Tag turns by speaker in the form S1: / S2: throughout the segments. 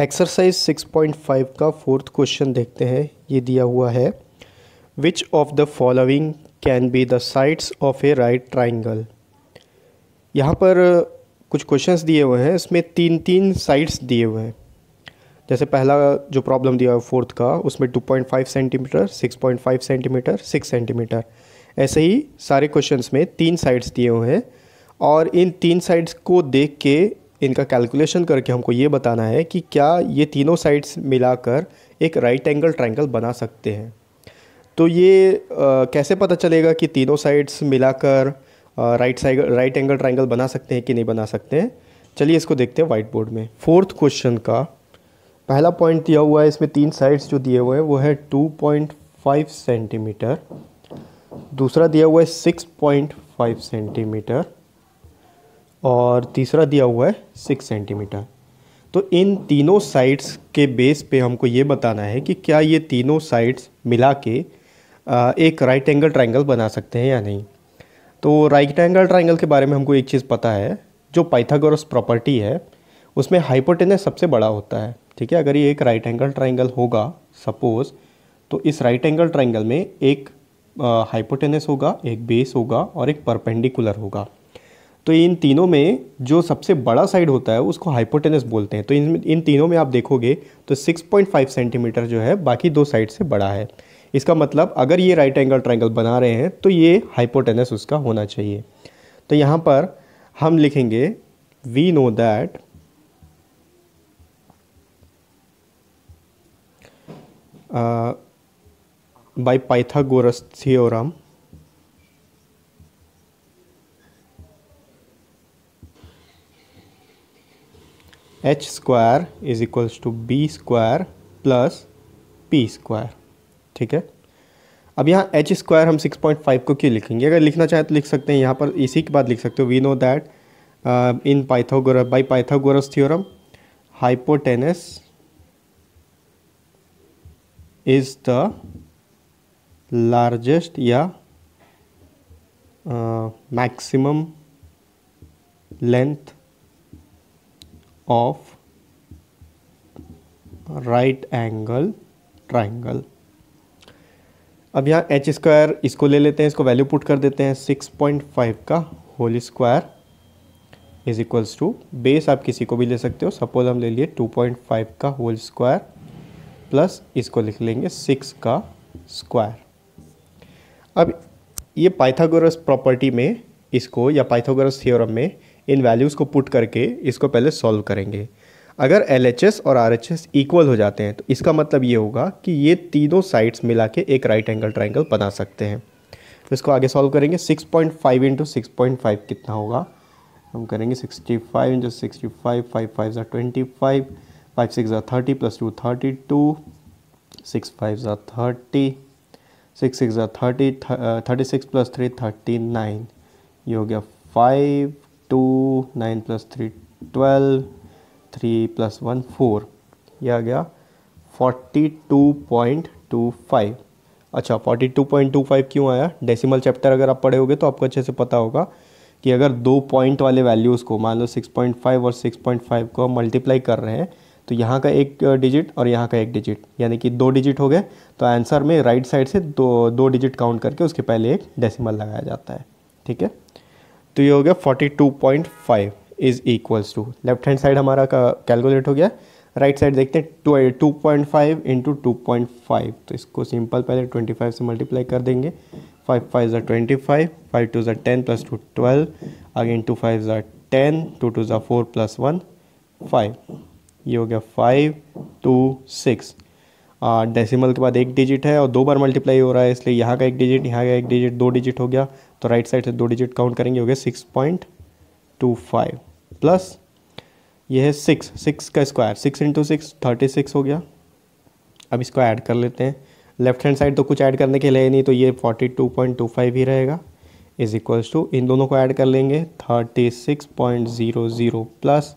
S1: exercise 6.5 का fourth question देखते हैं ये दिया हुआ है which of the following can be the sides of a right triangle यहाँ पर कुछ क्वेश्चंस दिए हुए हैं इसमें तीन तीन साइड्स दिए हुए हैं जैसे पहला जो प्रॉब्लम दिया हुआ फोर्थ का उसमें 2.5 सेंटीमीटर 6.5 सेंटीमीटर 6 सेंटीमीटर ऐसे ही सारे क्वेश्चंस में तीन साइड्स दिए हुए हैं और इन तीन साइड्स को देख के इनका कैलकुलेशन करके हमको ये बताना है कि क्या ये तीनों साइड्स मिलाकर एक राइट एंगल ट्रायंगल बना सकते हैं तो ये आ, कैसे पता चलेगा कि तीनों साइड्स मिलाकर right side right angle triangle बना सकते हैं कि नहीं बना सकते हैं चलिए इसको देखते हैं वाइट बोर्ड में फोर्थ क्वेश्चन का पहला पॉइंट दिया हुआ है इसमें तीन साइड्स जो दिए हुए हैं वो है टू पॉइंट फाइव सेंटीमीटर दूसरा दिया हुआ है सिक्स पॉइंट फाइव सेंटीमीटर और तीसरा दिया हुआ है सिक्स सेंटीमीटर तो इन तीनों साइड्स के बेस पे हमको ये बताना है कि क्या ये तीनों साइड्स मिला के एक राइट एंगल ट्राइंगल बना सकते हैं या नहीं तो राइट एंगल ट्राइंगल के बारे में हमको एक चीज़ पता है जो पाइथागोरस प्रॉपर्टी है उसमें हाइपोटेनस सबसे बड़ा होता है ठीक है अगर ये एक राइट एंगल ट्राइंगल होगा सपोज़ तो इस राइट एंगल ट्राइंगल में एक हाइपोटेनस होगा एक बेस होगा और एक परपेंडिकुलर होगा तो इन तीनों में जो सबसे बड़ा साइड होता है उसको हाइपोटेनस बोलते हैं तो इन इन तीनों में आप देखोगे तो 6.5 सेंटीमीटर जो है बाकी दो साइड से बड़ा है इसका मतलब अगर ये राइट एंगल ट्राइंगल बना रहे हैं तो ये हाइपोटेनस उसका होना चाहिए तो यहाँ पर हम लिखेंगे we know that by Pythagoras theorem H square is equals to B square plus P square ठीक है अब यहाँ एच स्क्वायर हम 6.5 को क्यों लिखेंगे अगर लिखना चाहें तो लिख सकते हैं यहाँ पर इसी के बाद लिख सकते हो we know that in Pythagoras by Pythagoras theorem hypotenuse is the largest या maximum uh, length of right angle triangle अब यहाँ एच स्क्वायर इसको ले लेते हैं इसको वैल्यू पुट कर देते हैं सिक्स फाइव का whole square is equals to base आप किसी को भी ले सकते हो सपोज हम ले लिए टू पॉइंट फाइव का होल स्क्वायर प्लस इसको लिख लेंगे सिक्स का स्क्वायर अब ये पाइथागोरस प्रॉपर्टी में इसको या पाइथागोरस थ्योरम में इन वैल्यूज़ को पुट करके इसको पहले सॉल्व करेंगे अगर एल और आर इक्वल हो जाते हैं तो इसका मतलब ये होगा कि ये तीनों साइड्स मिला के एक राइट एंगल ट्राइंगल बना सकते हैं तो इसको आगे सॉल्व करेंगे 6.5 point five into six point five कितना होगा हम करेंगे 65 five into sixty five five five ज़ा ट्वेंटी फाइव फाइव सिक्स ज़ा thirty plus two thirty two six five ज़ा थर्टी सिक्स सिक्स ज़ा thirty thirty six plus three thirty nine ये हो गया five two nine plus three twelve three plus one four यह आ गया forty two point two five अच्छा forty two point two five क्यों आया डेसिमल चैप्टर अगर आप पढ़े होगे तो आपको अच्छे से पता होगा कि अगर दो पॉइंट वाले वैल्यूज़ को मान लो सिक्स पॉइंट फाइव और सिक्स पॉइंट फाइव को मल्टीप्लाई कर रहे हैं तो यहाँ का एक डिजिट और यहाँ का एक डिजिट यानी कि दो डिजिट हो गए तो आंसर में राइट साइड से दो दो डिजिट काउंट करके उसके पहले एक डेसिमल लगाया जाता है ठीक है तो ये हो गया 42.5 is equals to left hand side हमारा कैलकुलेट हो गया राइट right साइड देखते हैं two two point five into two point five तो इसको सिंपल पहले ट्वेंटी फाइव से मल्टीप्लाई कर देंगे फाइव फाइव ज़ा ट्वेंटी फाइव फाइव टू ज़ा ten plus two twelve again two five ज़ा टेन टू टू ज़ा फोर प्लस वन फाइव ये हो गया फाइव टू सिक्स डेसिमल के बाद एक डिजिट है और दो बार मल्टीप्लाई हो रहा है इसलिए यहाँ का एक डिजिट यहाँ का एक डिजिट दो डिजिट हो गया तो राइट साइड से दो डिजिट काउंट करेंगे हो गया six point two five plus यह है सिक्स सिक्स का square six into six thirty six हो गया अब इसको ऐड कर लेते हैं लेफ्ट हैंड साइड तो कुछ ऐड करने के लिए नहीं तो ये forty two point two five ही रहेगा इज इक्वल्स टू इन दोनों को ऐड कर लेंगे thirty six point zero zero plus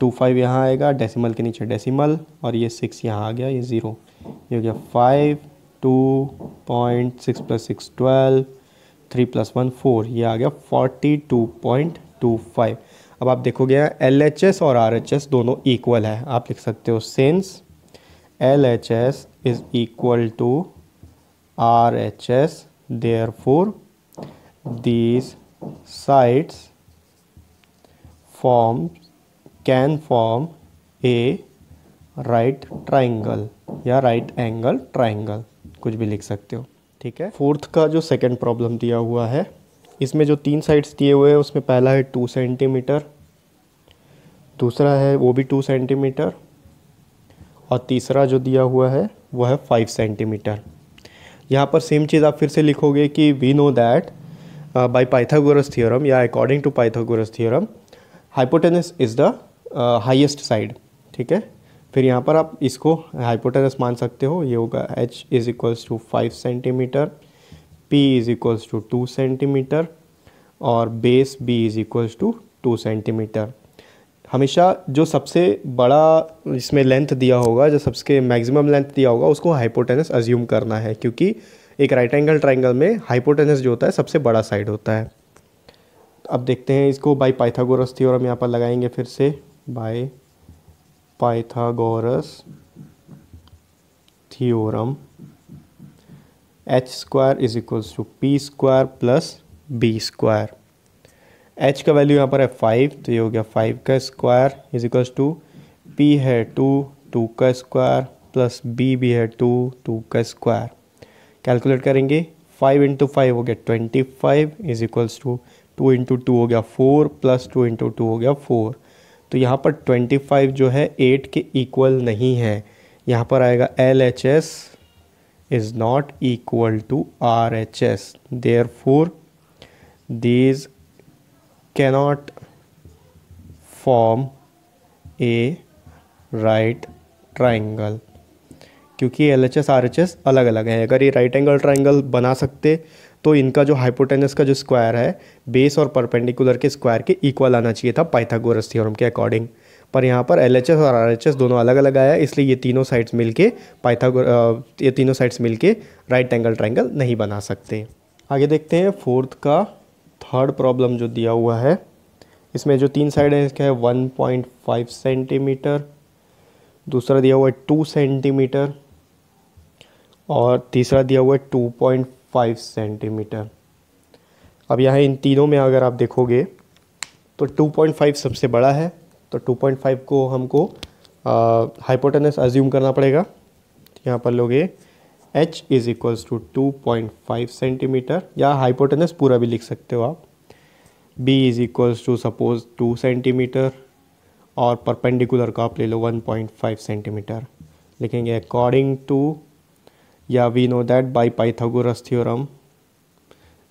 S1: two five यहाँ आएगा डेसिमल के नीचे डेसिमल और ये सिक्स यहाँ आ गया ये ज़ीरो ये हो गया five two point six plus six twelve three plus one four ये आ गया forty two point two five अब आप देखोगे यहाँ एल एच एस और आर एच एस दोनों इक्वल है आप लिख सकते हो since L H S is equal to R H S therefore these sides form can form a right triangle या राइट एंगल ट्राइंगल कुछ भी लिख सकते हो ठीक है फोर्थ का जो सेकंड प्रॉब्लम दिया हुआ है इसमें जो तीन साइड्स दिए हुए हैं उसमें पहला है टू सेंटीमीटर दूसरा है वो भी टू सेंटीमीटर और तीसरा जो दिया हुआ है वो है फाइव सेंटीमीटर यहाँ पर सेम चीज़ आप फिर से लिखोगे कि we know that by Pythagoras theorem या according to Pythagoras theorem hypotenuse is the highest side ठीक है फिर यहाँ पर आप इसको हाइपोटेनस मान सकते हो ये होगा H is equals to five centimetre P is equals to two centimetre और base B is equals to two centimetre हमेशा जो सबसे बड़ा इसमें लेंथ दिया होगा जो सबसे मैक्सिमम लेंथ दिया होगा उसको हाइपोटेनस अज्यूम करना है क्योंकि एक राइट एंगल ट्राइंगल में हाइपोटेनस जो होता है सबसे बड़ा साइड होता है अब देखते हैं इसको बाई पाइथागोरस थ्योरम यहाँ पर लगाएंगे फिर से by Pythagoras theorem H square is equal to P square plus B square H का वैल्यू यहाँ पर है फाइव तो ये हो गया फाइव का square is equal to P है टू टू का स्क्वायर प्लस बी भी है टू टू का स्क्वायर कैलकुलेट करेंगे फाइव इंटू फाइव हो गया twenty five is equals to two into two हो गया four plus two into two हो गया फोर तो यहाँ पर ट्वेंटी फाइव जो है एट के इक्वल नहीं है यहाँ पर आएगा L H S is not equal to R H S therefore these cannot form a right triangle क्योंकि L H S R H S अलग अलग है अगर ये राइट एंगल ट्राइंगल बना सकते तो इनका जो हाइपोटेनस का जो स्क्वायर है बेस और परपेंडिकुलर के स्क्वायर के इक्वल आना चाहिए था पाइथागोरस थ्योरम के अकॉर्डिंग पर यहाँ पर एल और आर दोनों अलग अलग आया है इसलिए ये तीनों साइड्स मिल के पाइथागोर ये तीनों साइड्स मिल के राइट एंगल ट्राइंगल नहीं बना सकते आगे देखते हैं फोर्थ का थर्ड प्रॉब्लम जो दिया हुआ है इसमें जो तीन साइड है इसका है वन पॉइंट फाइव सेंटीमीटर दूसरा दिया हुआ है टू सेंटीमीटर और तीसरा दिया हुआ है टू पॉइंट फाइव सेंटीमीटर अब यहाँ इन तीनों में अगर आप देखोगे तो 2.5 सबसे बड़ा है तो 2.5 को हमको हाइपोटेनस अज्यूम करना पड़ेगा यहाँ पर लोगे h is equals to two point five centimetre या हाइपोटेनस पूरा भी लिख सकते हो आप b is equals to suppose two centimetre और परपेंडिकुलर का आप ले लो 1.5 सेंटीमीटर लिखेंगे अकॉर्डिंग टू या we know that by Pythagoras theorem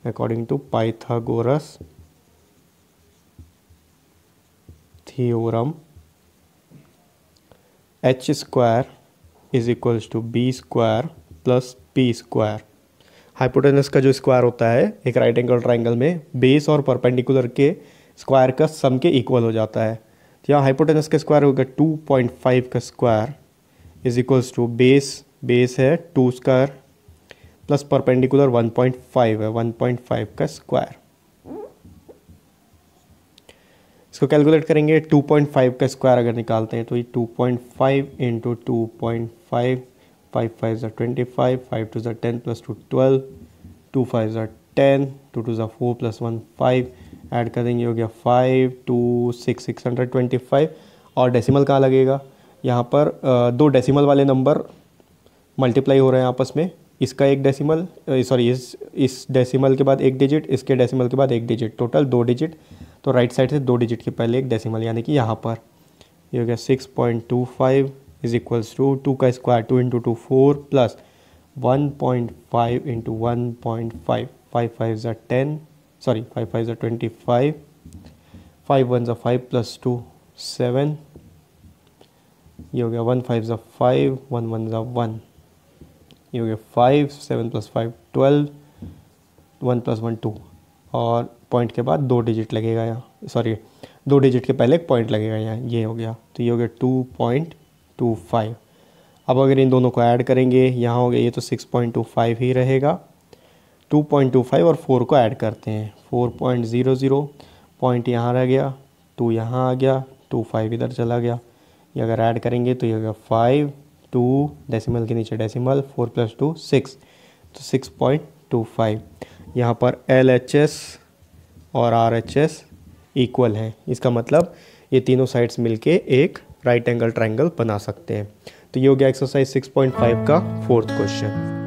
S1: according to Pythagoras theorem H square is equals to B square plus P square hypotenuse का जो square होता है एक राइट एंगल ट्राइंगल में बेस और परपेंडिकुलर के स्क्वायर का सम के इक्वल हो जाता है तो यहाँ हाइपोटेनस का स्क्वायर हो गया टू पॉइंट फाइव का square is equals to base base है two square plus perpendicular one point five है वन पॉइंट फाइव का स्क्वायर इसको कैलकुलेट करेंगे टू पॉइंट फाइव का स्क्वायर अगर निकालते हैं तो ये two point five into two point five five five ज़ा ट्वेंटी फाइव फाइव टू ज़ा ten plus two twelve two five ज़ा टेन टू टू जो four plus one five add कर देंगे हो गया five two six six hundred twenty five और decimal कहाँ लगेगा यहाँ पर दो डेसिमल वाले नंबर मल्टीप्लाई हो रहे हैं आपस में इसका एक डेसिमल सॉरी इस इस डेसिमल के बाद एक डिजिट इसके डेसिमल के बाद एक डिजिट टोटल दो डिजिट तो राइट साइड से दो डिजिट के पहले एक डेसिमल यानी कि यहाँ पर ये हो गया six point two five is equals to two का square two into two four plus one point five into one point five five five ज़ा टेन सॉरी फाइव फाइव ज़ा ट्वेंटी फाइव फाइव वन ज़ा five plus two seven ये हो गया one five ज़ा five one one ज़ा one ये हो गया five seven plus five twelve one plus one two और पॉइंट के बाद दो डिजिट लगेगा यहाँ सॉरी दो डिजिट के पहले एक पॉइंट लगेगा यहाँ ये हो गया तो ये हो गया टू पॉइंट टू फाइव अब अगर इन दोनों को ऐड करेंगे यहाँ हो गया ये तो सिक्स पॉइंट टू फाइव ही रहेगा टू पॉइंट टू फाइव और फोर को ऐड करते हैं four point zero zero point यहाँ रह गया टू यहाँ आ गया टू फाइव इधर चला गया ये अगर ऐड करेंगे तो ये हो गया फाइव टू डेसिमल के नीचे decimal four plus two six तो सिक्स पॉइंट टू फाइव यहाँ पर एल एच एस और आर एच एस इक्वल हैं इसका मतलब ये तीनों साइड्स मिलके एक राइट एंगल ट्राइंगल बना सकते हैं तो ये हो गया एक्सरसाइज 6.5 का फोर्थ क्वेश्चन